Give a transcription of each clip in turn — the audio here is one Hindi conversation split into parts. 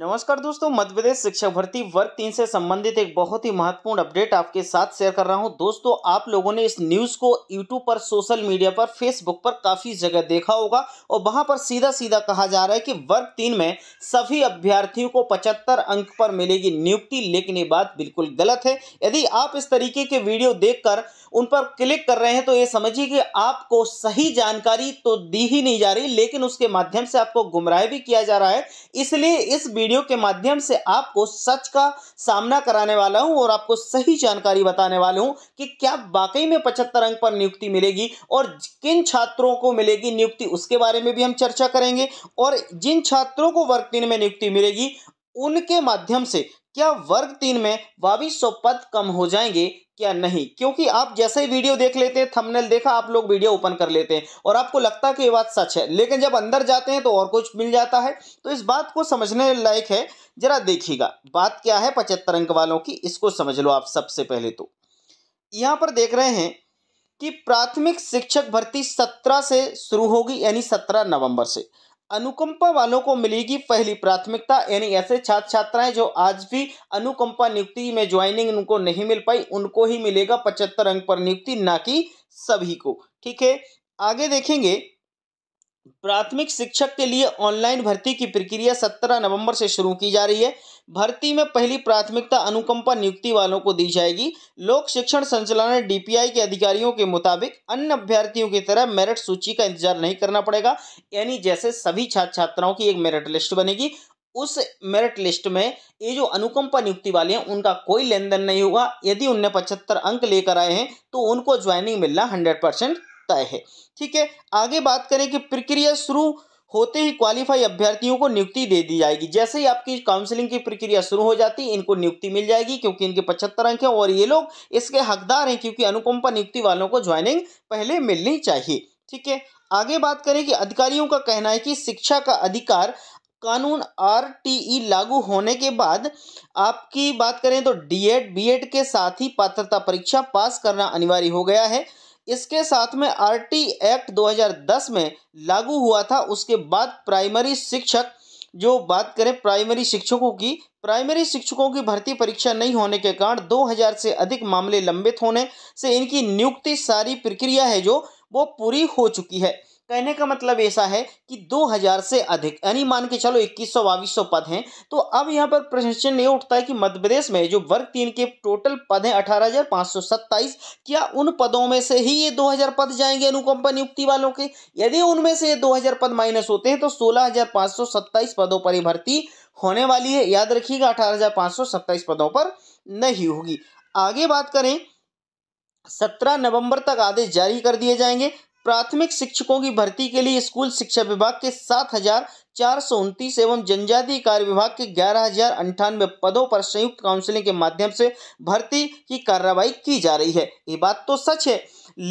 नमस्कार दोस्तों मध्य प्रदेश शिक्षक भर्ती वर्ग तीन से संबंधित एक बहुत ही महत्वपूर्ण अपडेट आपके साथ शेयर कर रहा हूं दोस्तों आप लोगों ने इस न्यूज़ को यूट्यूब पर सोशल मीडिया पर फेसबुक पर काफ़ी जगह देखा होगा और वहां पर सीधा सीधा कहा जा रहा है कि वर्ग तीन में सभी अभ्यर्थियों को पचहत्तर अंक पर मिलेगी नियुक्ति लेकिन ये बात बिल्कुल गलत है यदि आप इस तरीके के वीडियो देख उन पर क्लिक कर रहे हैं तो ये समझिए कि आपको सही जानकारी तो दी ही नहीं जा रही लेकिन उसके माध्यम से आपको गुमराह भी किया जा रहा है इसलिए इस वीडियो के माध्यम से आपको सच का सामना कराने वाला हूं और आपको सही जानकारी बताने वाला हूं कि क्या वाकई में पचहत्तर अंक पर नियुक्ति मिलेगी और किन छात्रों को मिलेगी नियुक्ति उसके बारे में भी हम चर्चा करेंगे और जिन छात्रों को वर्क दिन में नियुक्ति मिलेगी उनके माध्यम से क्या वर्ग तीन में बाईस सौ पद कम हो जाएंगे क्या नहीं क्योंकि आप जैसे ही वीडियो देख लेते हैं थंबनेल देखा आप लोग वीडियो ओपन कर लेते हैं और आपको लगता है कि ये बात सच है लेकिन जब अंदर जाते हैं तो और कुछ मिल जाता है तो इस बात को समझने लायक है जरा देखिएगा बात क्या है पचहत्तर अंक वालों की इसको समझ लो आप सबसे पहले तो यहाँ पर देख रहे हैं कि प्राथमिक शिक्षक भर्ती सत्रह से शुरू होगी यानी सत्रह नवंबर से अनुकंपा वालों को मिलेगी पहली प्राथमिकता यानी ऐसे छात्र छात्राएं जो आज भी अनुकंपा नियुक्ति में ज्वाइनिंग उनको नहीं मिल पाई उनको ही मिलेगा पचहत्तर अंक पर नियुक्ति ना कि सभी को ठीक है आगे देखेंगे प्राथमिक शिक्षक के लिए ऑनलाइन भर्ती की प्रक्रिया 17 नवंबर से शुरू की जा रही है भर्ती में पहली प्राथमिकता अनुकंपा नियुक्ति वालों को दी जाएगी लोक शिक्षण संचालन डीपीआई के अधिकारियों के मुताबिक अन्य अभ्यर्थियों की तरह मेरिट सूची का इंतजार नहीं करना पड़ेगा यानी जैसे सभी छात्र छात्राओं की एक मेरिट लिस्ट बनेगी उस मेरिट लिस्ट में ये जो अनुकंपा नियुक्ति वाले हैं उनका कोई लेन देन नहीं होगा यदि उनने पचहत्तर अंक लेकर आए हैं तो उनको ज्वाइनिंग मिलना हंड्रेड परसेंट तय है ठीक है आगे बात करें कि प्रक्रिया शुरू होते ही क्वालिफाई अभ्यर्थियों को नियुक्ति दे दी जाएगी जैसे ही आपकी काउंसलिंग की प्रक्रिया शुरू हो जाती है इनको नियुक्ति मिल जाएगी क्योंकि इनके पचहत्तर अंक हैं और ये लोग इसके हकदार हैं क्योंकि अनुकंपा नियुक्ति वालों को ज्वाइनिंग पहले मिलनी चाहिए ठीक है आगे बात करें कि अधिकारियों का कहना है कि शिक्षा का अधिकार कानून आर e लागू होने के बाद आपकी बात करें तो डीएड एड के साथ ही पात्रता परीक्षा पास करना अनिवार्य हो गया है इसके साथ में आरटी एक्ट 2010 में लागू हुआ था उसके बाद प्राइमरी शिक्षक जो बात करें प्राइमरी शिक्षकों की प्राइमरी शिक्षकों की भर्ती परीक्षा नहीं होने के कारण 2000 से अधिक मामले लंबित होने से इनकी नियुक्ति सारी प्रक्रिया है जो वो पूरी हो चुकी है कहने का मतलब ऐसा है कि 2000 से अधिक यानी मान के चलो 2100 बाईस पद हैं तो अब यहाँ पर प्रश्न ये उठता है कि मध्य प्रदेश में जो वर्ग तीन के टोटल पद हैं अठारह क्या उन पदों में से ही ये 2000 पद जाएंगे अनुकंपा नियुक्ति वालों के यदि उनमें से ये 2000 पद माइनस होते हैं तो 16527 पदों पर ही भर्ती होने वाली है याद रखिएगा 18527 पदों पर नहीं होगी आगे बात करें सत्रह नवंबर तक आदेश जारी कर दिए जाएंगे प्राथमिक शिक्षकों की भर्ती के लिए स्कूल शिक्षा विभाग के सात हजार चार सौ उनतीस एवं जनजातीय कार्य विभाग के ग्यारह हजार अंठानवे पदों पर संयुक्त काउंसिलिंग के माध्यम से भर्ती की कार्रवाई की जा रही है ये बात तो सच है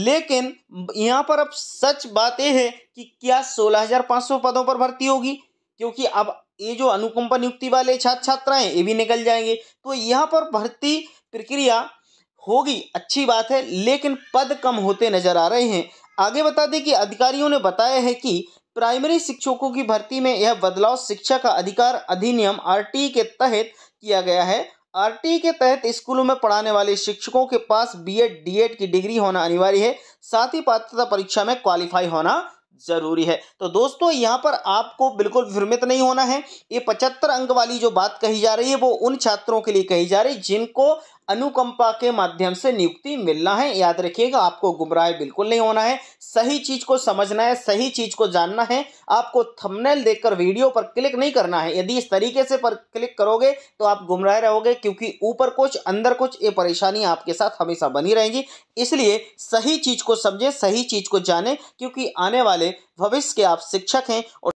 लेकिन यहाँ पर अब सच बात यह है कि क्या सोलह हजार पाँच सौ पदों पर भर्ती होगी क्योंकि अब ये जो अनुकंपा नियुक्ति वाले छात्र छात्राएं ये भी निकल जाएंगे तो यहाँ पर भर्ती प्रक्रिया होगी अच्छी बात है लेकिन पद कम होते नजर आ रहे हैं आगे बता दें कि अधिकारियों ने बताया है कि प्राइमरी शिक्षकों की भर्ती में यह बदलाव शिक्षा का अधिकार अधिनियम आर के तहत किया गया है आर के तहत स्कूलों में पढ़ाने वाले शिक्षकों के पास बी एड की डिग्री होना अनिवार्य है साथ ही पात्रता परीक्षा में क्वालिफाई होना जरूरी है तो दोस्तों यहाँ पर आपको बिल्कुल भ्रमित नहीं होना है ये पचहत्तर अंक वाली जो बात कही जा रही है वो उन छात्रों के लिए कही जा रही है जिनको अनुकंपा के माध्यम से नियुक्ति मिलना है याद रखिएगा आपको गुमराह बिल्कुल नहीं होना है सही चीज को समझना है सही चीज को जानना है आपको थंबनेल देखकर वीडियो पर क्लिक नहीं करना है यदि इस तरीके से पर क्लिक करोगे तो आप गुमराह रहोगे क्योंकि ऊपर कुछ अंदर कुछ ये परेशानी आपके साथ हमेशा बनी रहेगी इसलिए सही चीज को समझें सही चीज को जाने क्योंकि आने वाले भविष्य के आप शिक्षक हैं और